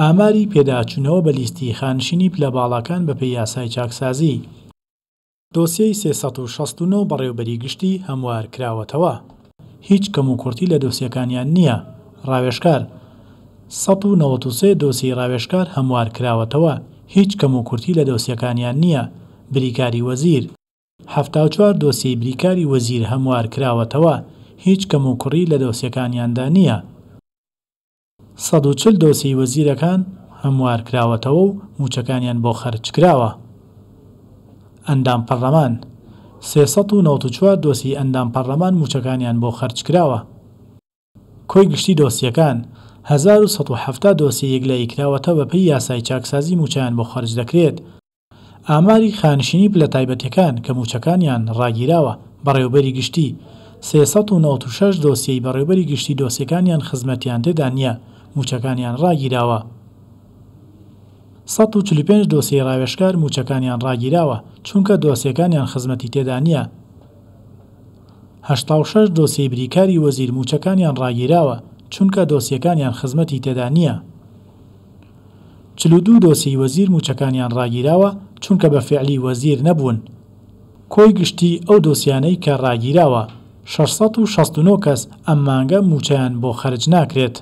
ئاماری پێداچوونەوە بە لیستی خانشینی پلەباڵەکان بە پێی یاسای چاکسازی دۆسیەی 369 بەڕێوبەری گشتی هەموار کراوەتەوە هیچ کەم و کورتی لە دۆسیەکانیان نییە ڕاوێشکار 1993 دۆسی ڕاوێشکار هەموار کراوەتەوە هیچ کەم و کورتی لە دۆسیەکانیان نییە بریکاری وەزیر ه4 دۆسی بریکاری وەزیر هەموار کراوەتەوە هیچ کەم و کوڕی لە دۆسیەکانیاندا نییە 140 دۆسی وەزیرەکان هەموار کراوەتەوە و موچەکانیان بۆ خەرچ کراوە ئەندام پەرلەمان 394 دۆسی ئەندام پەرلەمان موچەکانیان بۆ خەرچ کراوە کۆی گشتی دۆسیەکان 1970 دۆسی یەکلایی کراوەتە بەپی یاسای چاکسازی موچیان بۆ خەرج دەکرێت ئاماری خانشینی پلە تایبەتەکان کە موچەکانیان ڕاگیراوە بەڕێوبەری گشتی 396 دۆسیی بەڕێوبەری گشتی دۆسیەکانیان خزمەتیان تێدا نیە موچەکانیان ڕاگیراوە. 145 دۆسی ڕاوێشکار موچەکانیان ڕاگیراوە چونکە دۆسیەکانیان خزمەتی تێدا نییە. 6 دۆسی بریکاری وەزیر موچەکانیان ڕاگیراوە چونکە دۆسیەکانیان خزمەتی تێدا نییە. چلودو دۆسی وەزیر موچەکانیان ڕاگیراوە چونکە بە فعلی وەزیر نەبوون. کۆی گشتی ئەو دۆسیانەی کە ڕاگیراوە 669 کەس ئەم مانگە موچیان بۆ خرج ناکرێت.